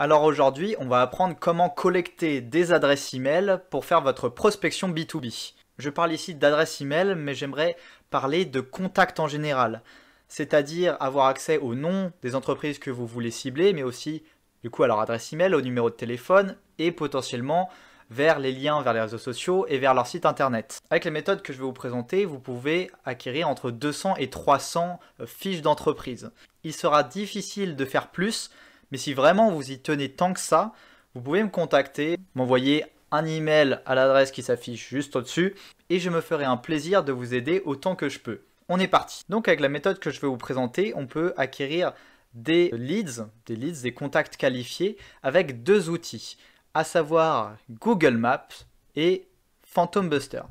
Alors aujourd'hui, on va apprendre comment collecter des adresses email pour faire votre prospection B2B. Je parle ici d'adresses email, mais j'aimerais parler de contacts en général, c'est-à-dire avoir accès au nom des entreprises que vous voulez cibler, mais aussi du coup à leur adresse email, au numéro de téléphone et potentiellement vers les liens vers les réseaux sociaux et vers leur site internet. Avec les méthodes que je vais vous présenter, vous pouvez acquérir entre 200 et 300 euh, fiches d'entreprise. Il sera difficile de faire plus mais si vraiment vous y tenez tant que ça, vous pouvez me contacter, m'envoyer un email à l'adresse qui s'affiche juste au-dessus et je me ferai un plaisir de vous aider autant que je peux. On est parti. Donc avec la méthode que je vais vous présenter, on peut acquérir des leads, des leads, des contacts qualifiés avec deux outils, à savoir Google Maps et Phantom Buster.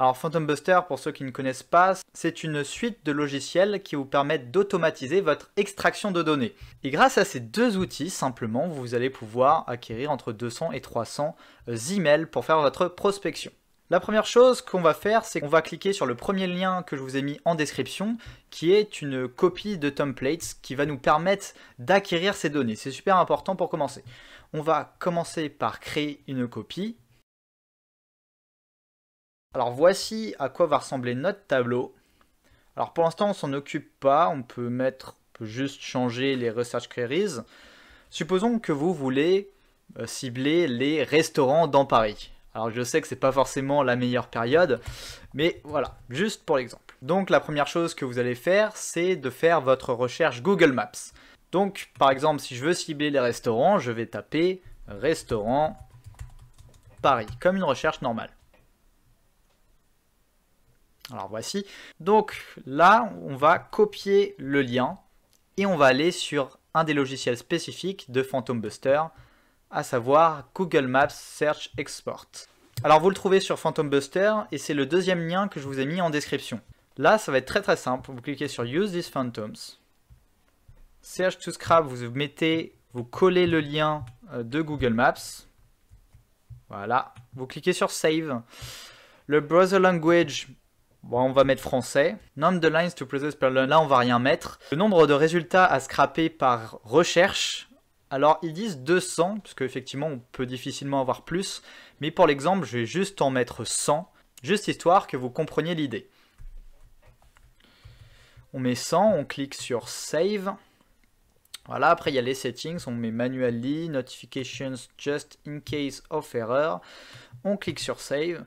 Alors Phantom Buster, pour ceux qui ne connaissent pas, c'est une suite de logiciels qui vous permettent d'automatiser votre extraction de données. Et grâce à ces deux outils, simplement, vous allez pouvoir acquérir entre 200 et 300 euh, emails pour faire votre prospection. La première chose qu'on va faire, c'est qu'on va cliquer sur le premier lien que je vous ai mis en description, qui est une copie de templates qui va nous permettre d'acquérir ces données. C'est super important pour commencer. On va commencer par créer une copie alors voici à quoi va ressembler notre tableau. Alors pour l'instant on s'en occupe pas, on peut mettre, juste changer les research queries. Supposons que vous voulez euh, cibler les restaurants dans Paris. Alors je sais que c'est pas forcément la meilleure période, mais voilà, juste pour l'exemple. Donc la première chose que vous allez faire, c'est de faire votre recherche Google Maps. Donc par exemple, si je veux cibler les restaurants, je vais taper restaurant Paris, comme une recherche normale. Alors voici. Donc là, on va copier le lien et on va aller sur un des logiciels spécifiques de Phantom Buster, à savoir Google Maps Search Export. Alors vous le trouvez sur Phantom Buster et c'est le deuxième lien que je vous ai mis en description. Là, ça va être très très simple. Vous cliquez sur Use these Phantoms. Search to Scrap, vous mettez, vous collez le lien euh, de Google Maps. Voilà. Vous cliquez sur Save. Le browser language, Bon, on va mettre français. Number the lines to process Là, on va rien mettre. Le nombre de résultats à scraper par recherche. Alors, ils disent 200, parce qu'effectivement, on peut difficilement avoir plus. Mais pour l'exemple, je vais juste en mettre 100, juste histoire que vous compreniez l'idée. On met 100, on clique sur Save. Voilà, après il y a les settings, on met manually, notifications just in case of error. On clique sur save.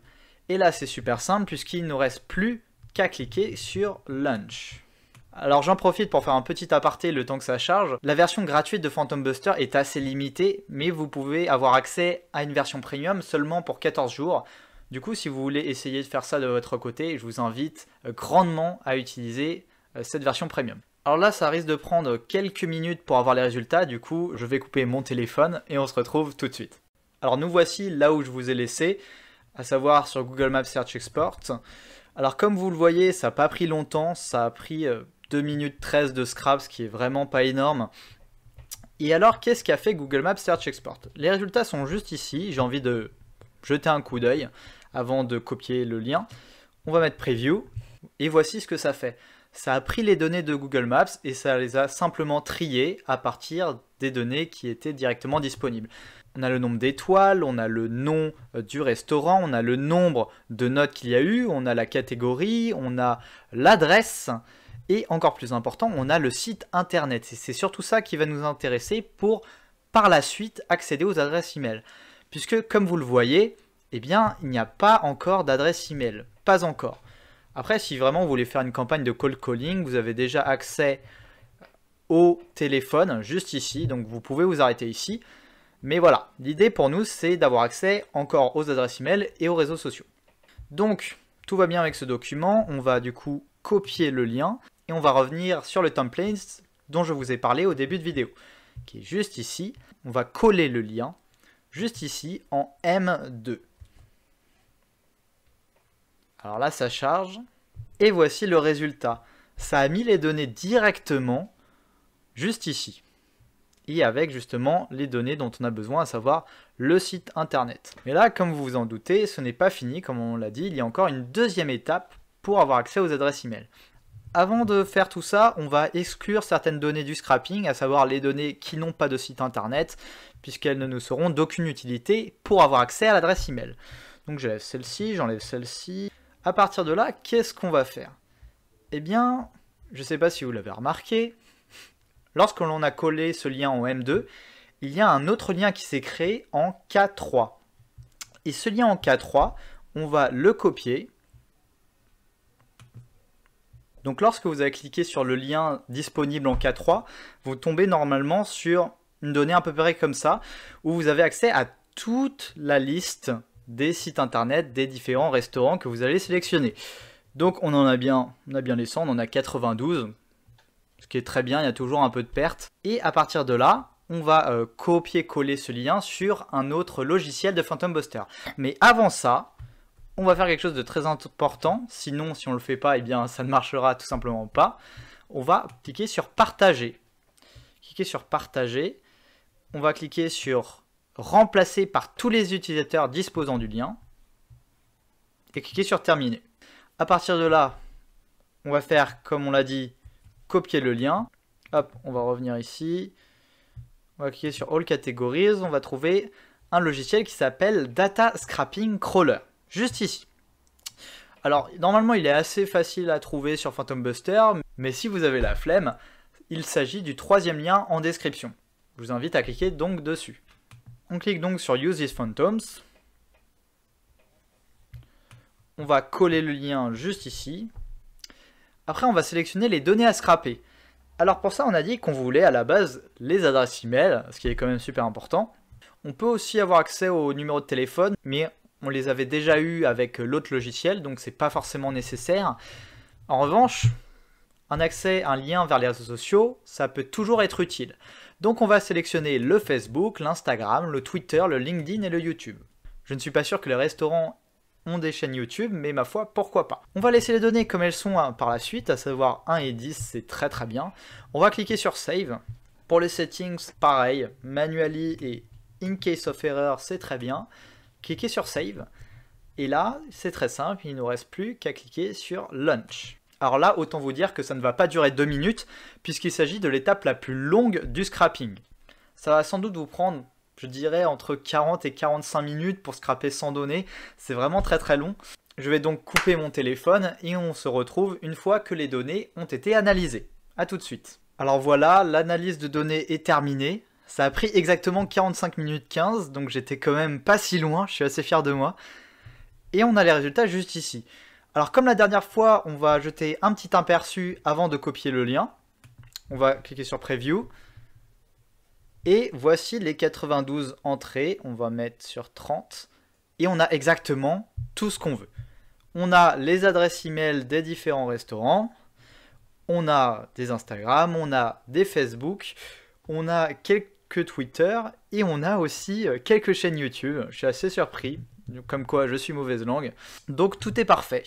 Et là, c'est super simple puisqu'il ne nous reste plus qu'à cliquer sur Launch. Alors j'en profite pour faire un petit aparté le temps que ça charge. La version gratuite de Phantom Buster est assez limitée, mais vous pouvez avoir accès à une version premium seulement pour 14 jours. Du coup, si vous voulez essayer de faire ça de votre côté, je vous invite euh, grandement à utiliser euh, cette version premium. Alors là, ça risque de prendre quelques minutes pour avoir les résultats, du coup, je vais couper mon téléphone et on se retrouve tout de suite. Alors nous voici là où je vous ai laissé à savoir sur Google Maps Search Export. Alors comme vous le voyez, ça n'a pas pris longtemps, ça a pris 2 euh, minutes 13 de scrap, ce qui est vraiment pas énorme. Et alors, qu'est-ce qu'a fait Google Maps Search Export Les résultats sont juste ici, j'ai envie de jeter un coup d'œil avant de copier le lien. On va mettre Preview, et voici ce que ça fait. Ça a pris les données de Google Maps et ça les a simplement triées à partir des données qui étaient directement disponibles on a le nombre d'étoiles, on a le nom euh, du restaurant, on a le nombre de notes qu'il y a eu, on a la catégorie, on a l'adresse, et encore plus important, on a le site internet. C'est surtout ça qui va nous intéresser pour par la suite accéder aux adresses email. Puisque comme vous le voyez, eh bien, il n'y a pas encore d'adresse email. Pas encore. Après, si vraiment vous voulez faire une campagne de cold calling, vous avez déjà accès au téléphone juste ici, donc vous pouvez vous arrêter ici. Mais voilà, l'idée pour nous, c'est d'avoir accès encore aux adresses email et aux réseaux sociaux. Donc, tout va bien avec ce document, on va du coup copier le lien et on va revenir sur le template dont je vous ai parlé au début de vidéo, qui est juste ici. On va coller le lien juste ici en M2. Alors là, ça charge. Et voici le résultat. Ça a mis les données directement juste ici et avec justement les données dont on a besoin, à savoir le site internet. Mais là, comme vous vous en doutez, ce n'est pas fini, comme on l'a dit, il y a encore une deuxième étape pour avoir accès aux adresses email. Avant de faire tout ça, on va exclure certaines données du scrapping, à savoir les données qui n'ont pas de site internet, puisqu'elles ne nous seront d'aucune utilité pour avoir accès à l'adresse email. Donc j'enlève celle-ci, j'enlève celle-ci. À partir de là, qu'est-ce qu'on va faire Eh bien, je ne sais pas si vous l'avez remarqué, Lorsque l'on a collé ce lien en M2, il y a un autre lien qui s'est créé en K3. Et ce lien en K3, on va le copier. Donc lorsque vous avez cliqué sur le lien disponible en K3, vous tombez normalement sur une donnée un peu près comme ça, où vous avez accès à toute la liste des sites internet, des différents restaurants que vous allez sélectionner. Donc on en a bien, on a bien les 100, on en a 92, ce qui est très bien, il y a toujours un peu de perte. Et à partir de là, on va euh, copier-coller ce lien sur un autre logiciel de Phantom Buster. Mais avant ça, on va faire quelque chose de très important, sinon si on ne le fait pas, eh bien ça ne marchera tout simplement pas. On va cliquer sur partager. Cliquer sur partager, on va cliquer sur remplacer par tous les utilisateurs disposant du lien et cliquer sur terminer. À partir de là, on va faire comme on l'a dit, copier le lien. Hop, on va revenir ici. On va cliquer sur All Categories. On va trouver un logiciel qui s'appelle Data Scrapping Crawler. Juste ici. Alors, normalement, il est assez facile à trouver sur Phantom Buster, mais si vous avez la flemme, il s'agit du troisième lien en description. Je vous invite à cliquer donc dessus. On clique donc sur Use these Phantoms. On va coller le lien juste ici. Après, on va sélectionner les données à scraper. Alors pour ça, on a dit qu'on voulait à la base les adresses email, ce qui est quand même super important. On peut aussi avoir accès aux numéros de téléphone, mais on les avait déjà eu avec l'autre logiciel, donc c'est pas forcément nécessaire. En revanche, un accès, un lien vers les réseaux sociaux, ça peut toujours être utile. Donc on va sélectionner le Facebook, l'Instagram, le Twitter, le LinkedIn et le YouTube. Je ne suis pas sûr que les restaurants des chaînes YouTube, mais ma foi, pourquoi pas. On va laisser les données comme elles sont hein, par la suite, à savoir 1 et 10, c'est très très bien. On va cliquer sur Save. Pour les settings, pareil, manually et in case of error, c'est très bien. Cliquez sur Save. Et là, c'est très simple, il ne nous reste plus qu'à cliquer sur Launch. Alors là, autant vous dire que ça ne va pas durer deux minutes, puisqu'il s'agit de l'étape la plus longue du scrapping. Ça va sans doute vous prendre je dirais entre 40 et 45 minutes pour scraper sans données. C'est vraiment très très long. Je vais donc couper mon téléphone et on se retrouve une fois que les données ont été analysées. A tout de suite. Alors voilà, l'analyse de données est terminée. Ça a pris exactement 45 minutes 15, donc j'étais quand même pas si loin, je suis assez fier de moi. Et on a les résultats juste ici. Alors comme la dernière fois, on va jeter un petit aperçu avant de copier le lien. On va cliquer sur Preview. Et voici les 92 entrées, on va mettre sur 30. Et on a exactement tout ce qu'on veut. On a les adresses e des différents restaurants, on a des Instagram, on a des Facebook, on a quelques Twitter et on a aussi euh, quelques chaînes YouTube. Je suis assez surpris, comme quoi je suis mauvaise langue. Donc tout est parfait.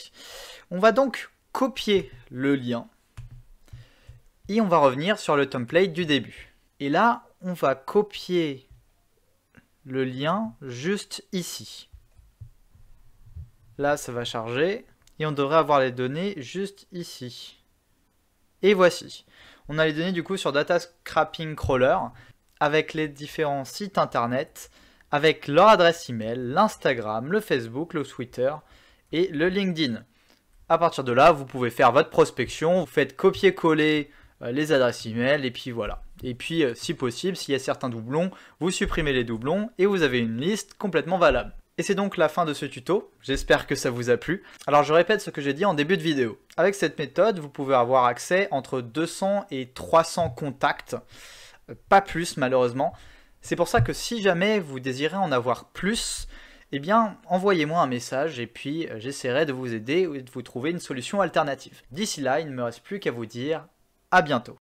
On va donc copier le lien et on va revenir sur le template du début. Et là, on va copier le lien juste ici. Là, ça va charger. Et on devrait avoir les données juste ici. Et voici. On a les données du coup sur Data Scrapping Crawler avec les différents sites internet, avec leur adresse email, l'Instagram, le Facebook, le Twitter et le LinkedIn. À partir de là, vous pouvez faire votre prospection, vous faites copier-coller euh, les adresses email, et puis voilà. Et puis, euh, si possible, s'il y a certains doublons, vous supprimez les doublons et vous avez une liste complètement valable. Et c'est donc la fin de ce tuto, j'espère que ça vous a plu. Alors je répète ce que j'ai dit en début de vidéo. Avec cette méthode, vous pouvez avoir accès entre 200 et 300 contacts, euh, pas plus malheureusement. C'est pour ça que si jamais vous désirez en avoir plus, eh bien envoyez-moi un message et puis j'essaierai de vous aider ou de vous trouver une solution alternative. D'ici là, il ne me reste plus qu'à vous dire à bientôt.